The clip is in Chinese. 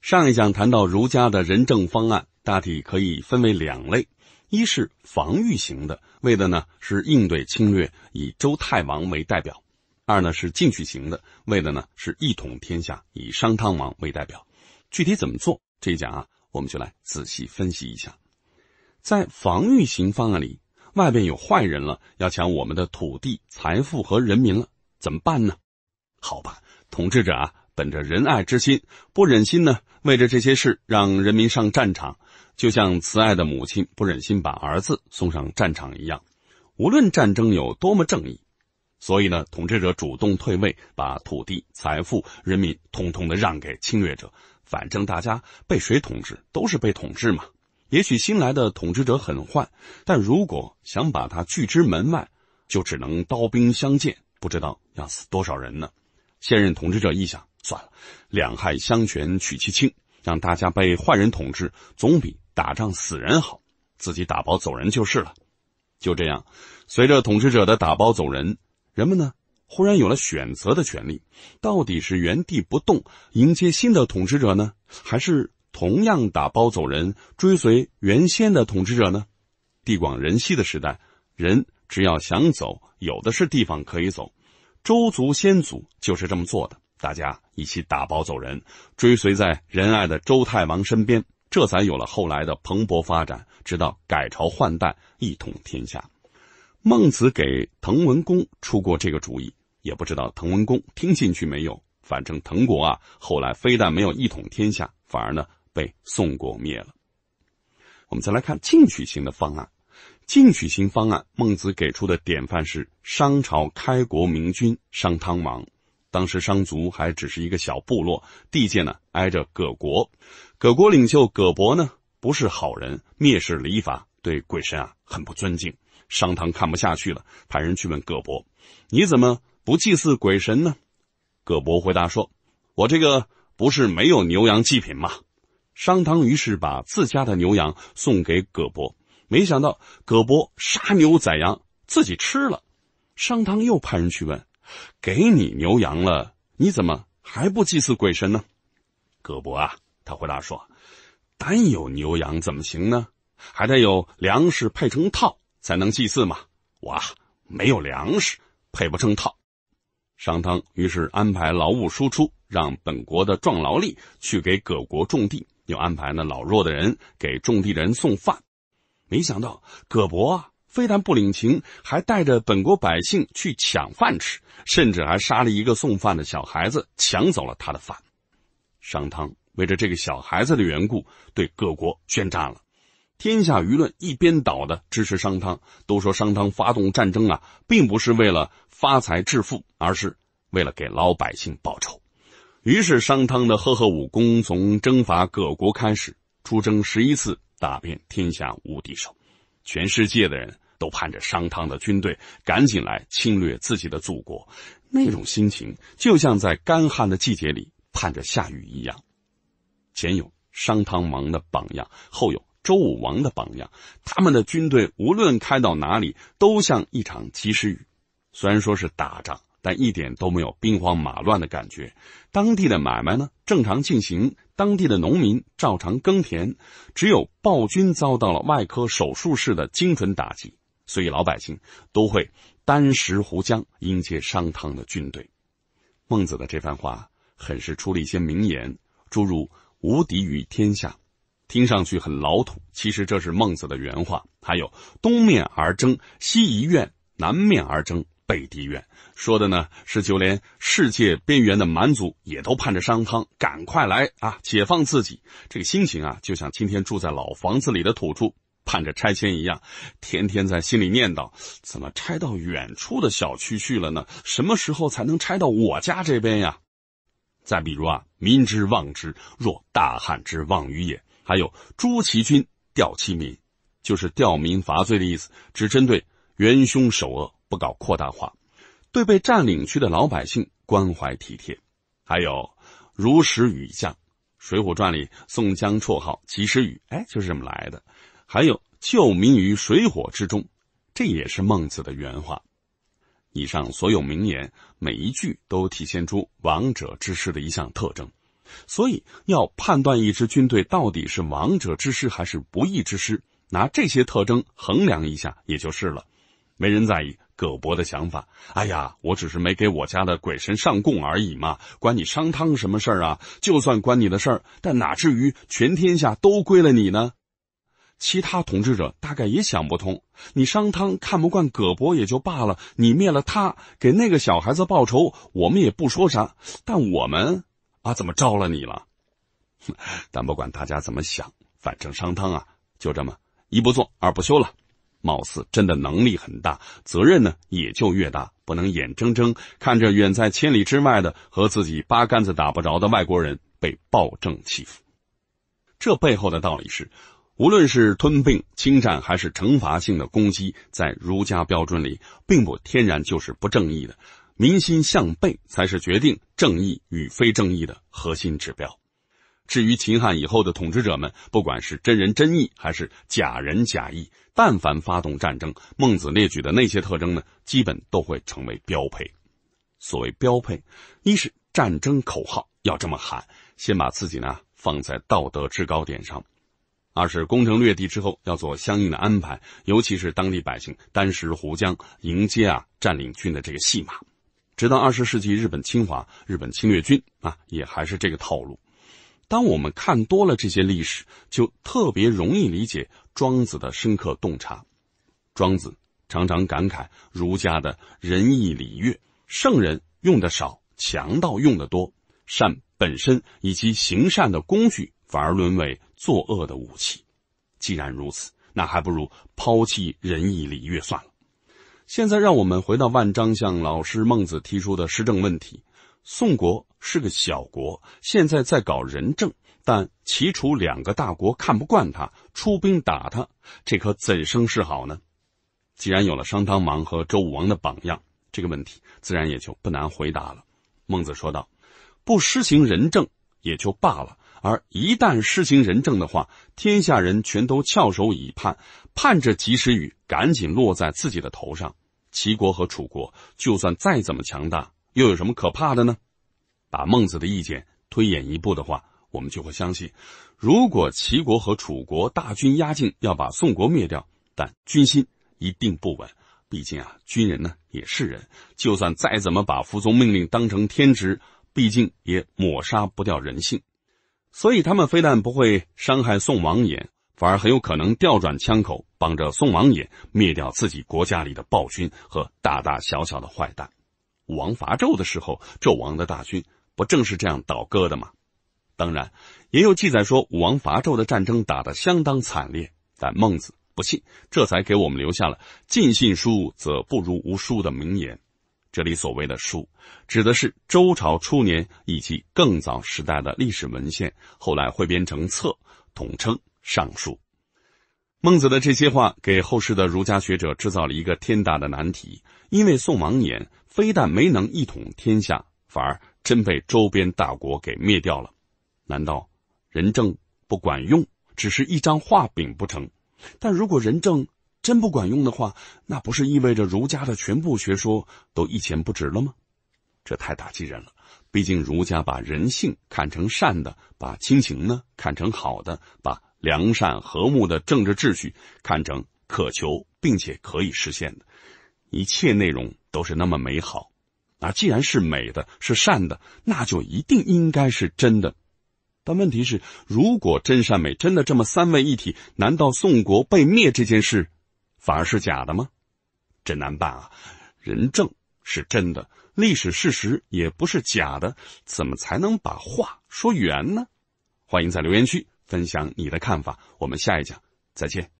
上一讲谈到儒家的仁政方案，大体可以分为两类：一是防御型的，为的呢是应对侵略，以周太王为代表；二呢是进取型的，为的呢是一统天下，以商汤王为代表。具体怎么做？这一讲啊，我们就来仔细分析一下。在防御型方案里，外边有坏人了，要抢我们的土地、财富和人民了，怎么办呢？好吧，统治者啊。本着仁爱之心，不忍心呢，为着这些事让人民上战场，就像慈爱的母亲不忍心把儿子送上战场一样。无论战争有多么正义，所以呢，统治者主动退位，把土地、财富、人民统统的让给侵略者。反正大家被谁统治都是被统治嘛。也许新来的统治者很坏，但如果想把他拒之门外，就只能刀兵相见，不知道要死多少人呢。现任统治者一想。算了，两害相权取其轻，让大家被坏人统治，总比打仗死人好。自己打包走人就是了。就这样，随着统治者的打包走人，人们呢忽然有了选择的权利：到底是原地不动迎接新的统治者呢，还是同样打包走人追随原先的统治者呢？地广人稀的时代，人只要想走，有的是地方可以走。周族先祖就是这么做的。大家一起打包走人，追随在仁爱的周太王身边，这才有了后来的蓬勃发展，直到改朝换代，一统天下。孟子给滕文公出过这个主意，也不知道滕文公听进去没有。反正滕国啊，后来非但没有一统天下，反而呢被宋国灭了。我们再来看进取型的方案，进取型方案，孟子给出的典范是商朝开国明君商汤王。当时商族还只是一个小部落，地界呢挨着葛国，葛国领袖葛伯呢不是好人，蔑视礼法，对鬼神啊很不尊敬。商汤看不下去了，派人去问葛伯：“你怎么不祭祀鬼神呢？”葛伯回答说：“我这个不是没有牛羊祭品吗？”商汤于是把自家的牛羊送给葛伯，没想到葛伯杀牛宰羊自己吃了。商汤又派人去问。给你牛羊了，你怎么还不祭祀鬼神呢？葛伯啊，他回答说：“单有牛羊怎么行呢？还得有粮食配成套才能祭祀嘛。我没有粮食，配不成套。”商汤于是安排劳务输出，让本国的壮劳力去给葛国种地，又安排那老弱的人给种地的人送饭。没想到葛伯啊。非但不领情，还带着本国百姓去抢饭吃，甚至还杀了一个送饭的小孩子，抢走了他的饭。商汤为着这个小孩子的缘故，对各国宣战了。天下舆论一边倒的支持商汤，都说商汤发动战争啊，并不是为了发财致富，而是为了给老百姓报仇。于是，商汤的赫赫武功从征伐各国开始，出征十一次，打遍天下无敌手。全世界的人都盼着商汤的军队赶紧来侵略自己的祖国，那种心情就像在干旱的季节里盼着下雨一样。前有商汤王的榜样，后有周武王的榜样，他们的军队无论开到哪里，都像一场及时雨。虽然说是打仗，但一点都没有兵荒马乱的感觉，当地的买卖呢正常进行。当地的农民照常耕田，只有暴君遭到了外科手术式的精准打击，所以老百姓都会单食壶浆迎接商汤的军队。孟子的这番话很是出了一些名言，诸如“无敌于天下”，听上去很老土，其实这是孟子的原话。还有“东面而争，西一怨，南面而争”。北地怨说的呢，是就连世界边缘的蛮族也都盼着商汤赶快来啊，解放自己。这个心情啊，就像今天住在老房子里的土著盼着拆迁一样，天天在心里念叨：怎么拆到远处的小区去了呢？什么时候才能拆到我家这边呀？再比如啊，“民之望之，若大汉之望于也。”还有“诛其君，吊其民”，就是吊民伐罪的意思，只针对元凶首恶。不搞扩大化，对被占领区的老百姓关怀体贴，还有如石雨降，《水浒传》里宋江绰号及时雨，哎，就是这么来的。还有救民于水火之中，这也是孟子的原话。以上所有名言，每一句都体现出王者之师的一项特征。所以，要判断一支军队到底是王者之师还是不义之师，拿这些特征衡量一下，也就是了。没人在意。葛伯的想法，哎呀，我只是没给我家的鬼神上供而已嘛，关你商汤什么事儿啊？就算关你的事儿，但哪至于全天下都归了你呢？其他统治者大概也想不通，你商汤看不惯葛伯也就罢了，你灭了他，给那个小孩子报仇，我们也不说啥。但我们啊，怎么招了你了？但不管大家怎么想，反正商汤啊，就这么一不做二不休了。貌似真的能力很大，责任呢也就越大，不能眼睁睁看着远在千里之外的和自己八竿子打不着的外国人被暴政欺负。这背后的道理是，无论是吞并、侵占，还是惩罚性的攻击，在儒家标准里，并不天然就是不正义的。民心向背才是决定正义与非正义的核心指标。至于秦汉以后的统治者们，不管是真人真义，还是假人假义。但凡发动战争，孟子列举的那些特征呢，基本都会成为标配。所谓标配，一是战争口号要这么喊，先把自己呢放在道德制高点上；二是攻城略地之后要做相应的安排，尤其是当地百姓单食壶浆迎接啊占领军的这个戏码。直到二十世纪日本侵华，日本侵略军啊也还是这个套路。当我们看多了这些历史，就特别容易理解。庄子的深刻洞察，庄子常常感慨儒家的仁义礼乐，圣人用的少，强盗用的多，善本身以及行善的工具反而沦为作恶的武器。既然如此，那还不如抛弃仁义礼乐算了。现在让我们回到万章向老师孟子提出的施政问题：宋国是个小国，现在在搞仁政。但齐楚两个大国看不惯他，出兵打他，这可怎生是好呢？既然有了商汤王和周武王的榜样，这个问题自然也就不难回答了。孟子说道：“不施行仁政也就罢了，而一旦施行仁政的话，天下人全都翘首以盼，盼着及时雨赶紧落在自己的头上。齐国和楚国就算再怎么强大，又有什么可怕的呢？”把孟子的意见推演一步的话。我们就会相信，如果齐国和楚国大军压境，要把宋国灭掉，但军心一定不稳。毕竟啊，军人呢也是人，就算再怎么把服从命令当成天职，毕竟也抹杀不掉人性。所以他们非但不会伤害宋王也，反而很有可能调转枪口，帮着宋王也灭掉自己国家里的暴君和大大小小的坏蛋。王伐纣的时候，纣王的大军不正是这样倒戈的吗？当然，也有记载说武王伐纣的战争打得相当惨烈，但孟子不信，这才给我们留下了“尽信书则不如无书”的名言。这里所谓的“书”，指的是周朝初年以及更早时代的历史文献，后来汇编成册，统称《尚书》。孟子的这些话给后世的儒家学者制造了一个天大的难题，因为宋王衍非但没能一统天下，反而真被周边大国给灭掉了。难道仁政不管用，只是一张画饼不成？但如果仁政真不管用的话，那不是意味着儒家的全部学说都一钱不值了吗？这太打击人了。毕竟儒家把人性看成善的，把亲情呢看成好的，把良善和睦的政治秩序看成渴求并且可以实现的，一切内容都是那么美好。啊，既然是美的，是善的，那就一定应该是真的。但问题是，如果真善美真的这么三位一体，难道宋国被灭这件事，反而是假的吗？真难办啊！人证是真的，历史事实也不是假的，怎么才能把话说圆呢？欢迎在留言区分享你的看法，我们下一讲再见。